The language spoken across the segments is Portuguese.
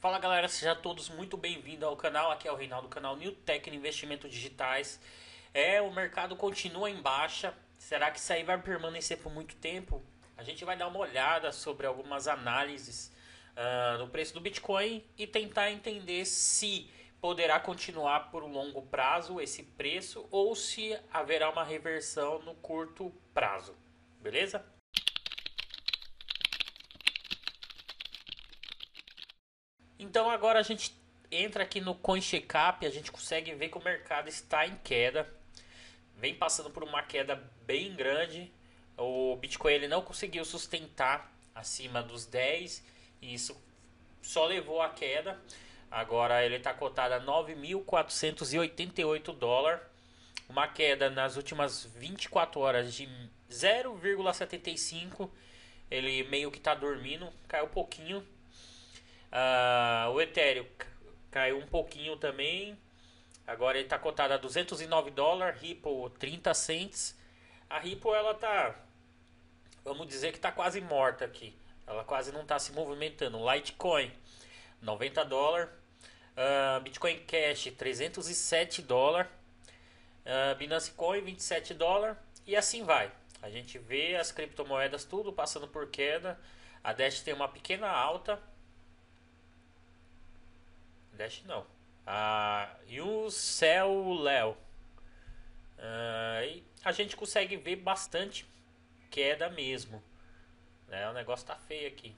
Fala galera, sejam todos muito bem-vindos ao canal. Aqui é o Reinaldo, do canal New Tech Investimentos Digitais. É, o mercado continua em baixa. Será que isso aí vai permanecer por muito tempo? A gente vai dar uma olhada sobre algumas análises uh, do preço do Bitcoin e tentar entender se poderá continuar por um longo prazo esse preço ou se haverá uma reversão no curto prazo. Beleza? Então agora a gente entra aqui no CoinCheckup, a gente consegue ver que o mercado está em queda. Vem passando por uma queda bem grande. O Bitcoin ele não conseguiu sustentar acima dos 10 e isso só levou à queda. Agora ele está cotado a 9.488 dólares, uma queda nas últimas 24 horas de 0,75. Ele meio que está dormindo, caiu um pouquinho Uh, o Ethereum caiu um pouquinho também. Agora ele está cotado a 209 dólares, Ripple 30 cents. A Ripple ela está vamos dizer que está quase morta aqui. Ela quase não está se movimentando. Litecoin 90 dólares, uh, ah, Bitcoin Cash 307 dólares, uh, Binance Coin 27 dólares e assim vai. A gente vê as criptomoedas tudo passando por queda. A Dash tem uma pequena alta, Dash não. Ah, e o céu, Léo. Ah, e a gente consegue ver bastante queda mesmo. Né? O negócio tá feio aqui.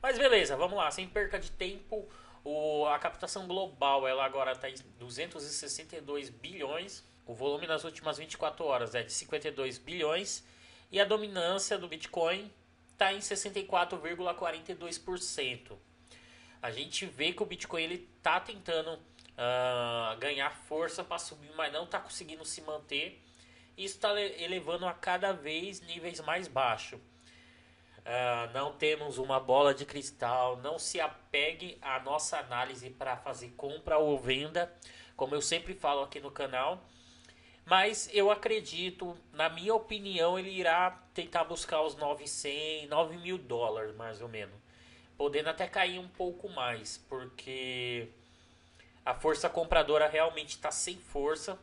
Mas beleza, vamos lá. Sem perca de tempo, o, a captação global ela agora está em 262 bilhões. O volume nas últimas 24 horas é de 52 bilhões. E a dominância do Bitcoin está em 64,42% a gente vê que o Bitcoin ele tá tentando uh, ganhar força para subir, mas não está conseguindo se manter. Isso está elevando a cada vez níveis mais baixos. Uh, ah, não temos uma bola de cristal, não se apegue à nossa análise para fazer compra ou venda, como eu sempre falo aqui no canal. Mas eu acredito, na minha opinião, ele irá tentar buscar os 900, 9 mil dólares mais ou menos podendo até cair um pouco mais, porque a força compradora realmente está sem força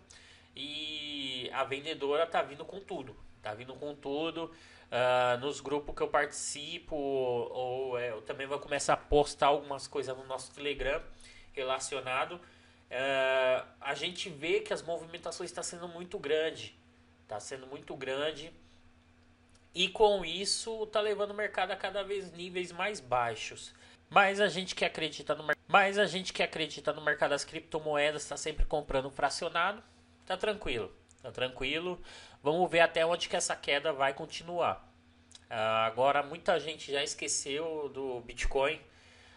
e a vendedora está vindo com tudo. está vindo com tudo. Uh, nos grupos que eu participo, ou, ou é, eu também vou começar a postar algumas coisas no nosso Telegram relacionado. Uh, a gente vê que as movimentações estão tá sendo muito grande. Está sendo muito grande. E com isso tá levando o mercado a cada vez níveis mais baixos. Mas a gente que acredita no, mas a gente que acredita no mercado das criptomoedas está sempre comprando fracionado, tá tranquilo, tá tranquilo. Vamos ver até onde que essa queda vai continuar. Ah, agora muita gente já esqueceu do Bitcoin.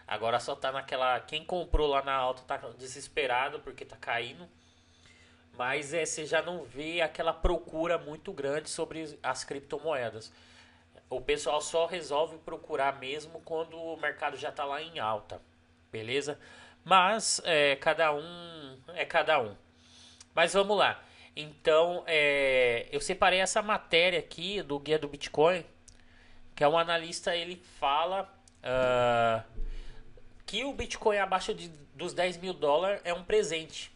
Agora só tá naquela quem comprou lá na alta tá desesperado porque tá caindo mas é, você já não vê aquela procura muito grande sobre as criptomoedas. O pessoal só resolve procurar mesmo quando o mercado já está lá em alta, beleza? Mas é, cada um é cada um. Mas vamos lá. Então, é, eu separei essa matéria aqui do Guia do Bitcoin, que é um analista, ele fala uh, que o Bitcoin abaixo de, dos 10 mil dólares é um presente.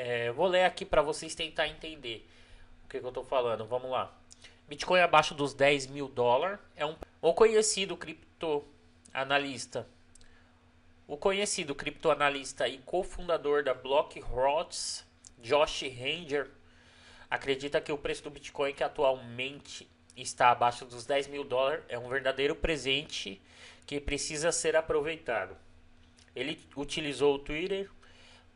É, vou ler aqui para vocês tentar entender o que, que eu estou falando. Vamos lá. Bitcoin abaixo dos 10 mil dólares é um, o conhecido criptoanalista. O conhecido criptoanalista e cofundador da BlockRots, Josh Ranger, acredita que o preço do Bitcoin, que atualmente está abaixo dos 10 mil dólares, é um verdadeiro presente que precisa ser aproveitado. Ele utilizou o Twitter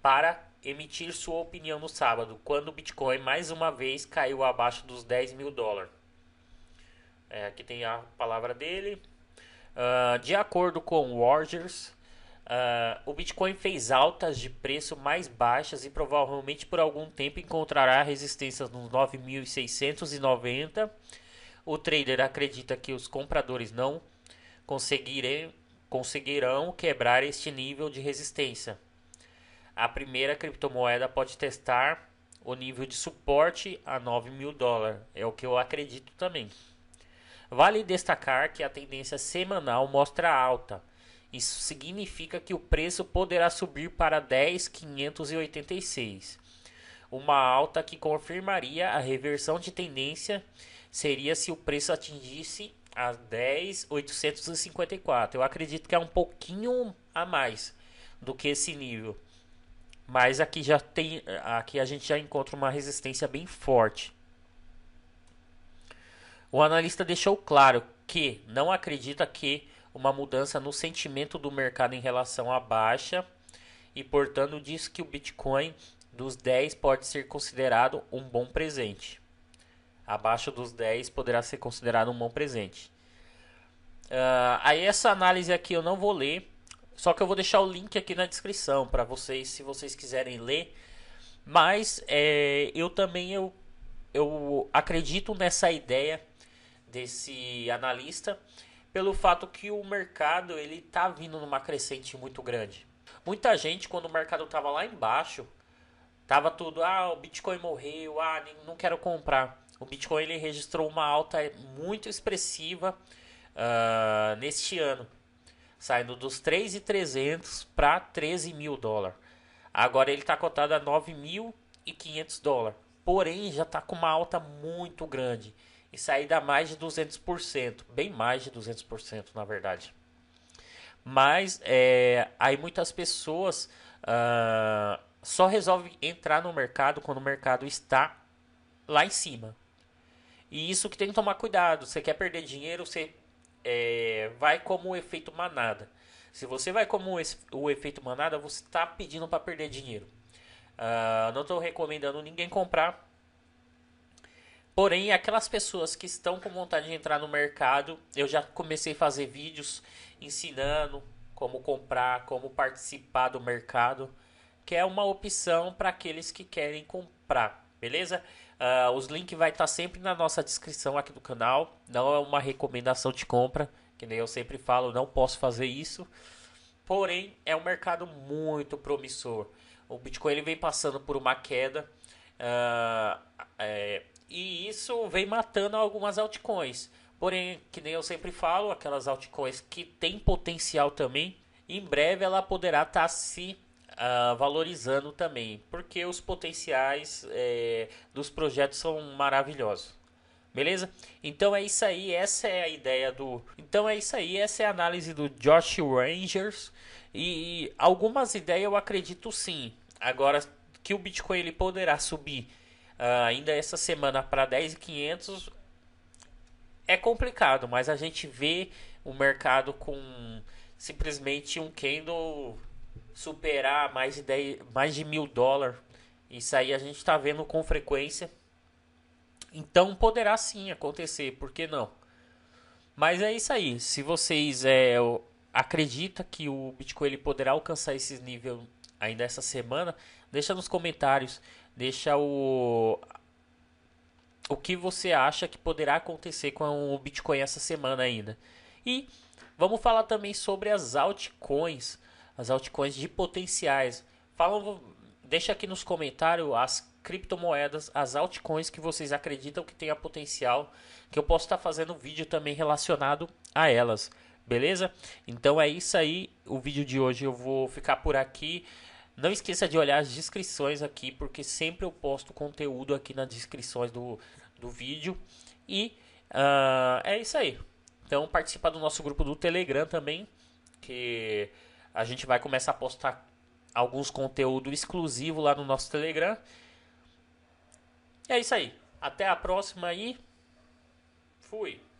para emitir sua opinião no sábado, quando o Bitcoin mais uma vez caiu abaixo dos 10 mil dólares. É, aqui tem a palavra dele. Uh, de acordo com Rogers, uh, o Bitcoin fez altas de preço mais baixas e provavelmente por algum tempo encontrará resistências nos 9.690. O trader acredita que os compradores não conseguirão quebrar este nível de resistência. A primeira criptomoeda pode testar o nível de suporte a 9 mil dólares. É o que eu acredito também. Vale destacar que a tendência semanal mostra alta. Isso significa que o preço poderá subir para 10,586. Uma alta que confirmaria a reversão de tendência seria se o preço atingisse a 10,854. Eu acredito que é um pouquinho a mais do que esse nível. Mas aqui já tem, aqui a gente já encontra uma resistência bem forte. O analista deixou claro que não acredita que uma mudança no sentimento do mercado em relação à baixa e, portanto, diz que o Bitcoin dos 10 pode ser considerado um bom presente. Abaixo dos 10 poderá ser considerado um bom presente. Uh, aí essa análise aqui eu não vou ler, só que eu vou deixar o link aqui na descrição para vocês, se vocês quiserem ler. Mas é, eu também eu, eu acredito nessa ideia desse analista pelo fato que o mercado ele está vindo numa crescente muito grande. Muita gente quando o mercado estava lá embaixo tava tudo ah o Bitcoin morreu ah não quero comprar. O Bitcoin ele registrou uma alta muito expressiva uh, neste ano saindo dos 3,300 para 13 mil dólares. Agora ele está cotado a 9.500 dólares, porém já está com uma alta muito grande e saída a mais de 200%, bem mais de 200% na verdade. Mas é, aí muitas pessoas uh, só resolve entrar no mercado quando o mercado está lá em cima. E isso que tem que tomar cuidado. Você quer perder dinheiro, você é, vai como o efeito manada. Se você vai como o efeito manada, você está pedindo para perder dinheiro. Uh, não estou recomendando ninguém comprar. Porém, aquelas pessoas que estão com vontade de entrar no mercado, eu já comecei a fazer vídeos ensinando como comprar, como participar do mercado, que é uma opção para aqueles que querem comprar, beleza? Uh, os links vai estar tá sempre na nossa descrição aqui do canal. Não é uma recomendação de compra, que nem eu sempre falo, não posso fazer isso. Porém, é um mercado muito promissor. O Bitcoin ele vem passando por uma queda uh, é, e isso vem matando algumas altcoins. Porém, que nem eu sempre falo, aquelas altcoins que têm potencial também, em breve ela poderá estar tá se Uh, valorizando também, porque os potenciais é, dos projetos são maravilhosos. Beleza? Então é isso aí, essa é a ideia do. Então é isso aí, essa é a análise do Josh Rangers. E, algumas ideias eu acredito sim. Agora que o Bitcoin ele poderá subir uh, ainda essa semana para 10.500 é complicado, mas a gente vê o mercado com simplesmente um candle superar mais de, 10, mais de mil dólares. Isso aí a gente está vendo com frequência. Então poderá sim acontecer, por que não? Mas é isso aí. Se vocês é, acreditam que o Bitcoin ele poderá alcançar esses níveis ainda essa semana, deixa nos comentários. Deixa o, o que você acha que poderá acontecer com o Bitcoin essa semana ainda. E vamos falar também sobre as altcoins as altcoins de potenciais. Fala, deixa aqui nos comentários as criptomoedas, as altcoins que vocês acreditam que tenha potencial, que eu posso estar tá fazendo um vídeo também relacionado a elas, beleza? Então é isso aí, o vídeo de hoje eu vou ficar por aqui. Não esqueça de olhar as descrições aqui, porque sempre eu posto conteúdo aqui nas descrições do, do vídeo. E uh, é isso aí. Então participa do nosso grupo do Telegram também, que a gente vai começar a postar alguns conteúdos exclusivos lá no nosso Telegram. é isso aí. Até a próxima aí. Fui.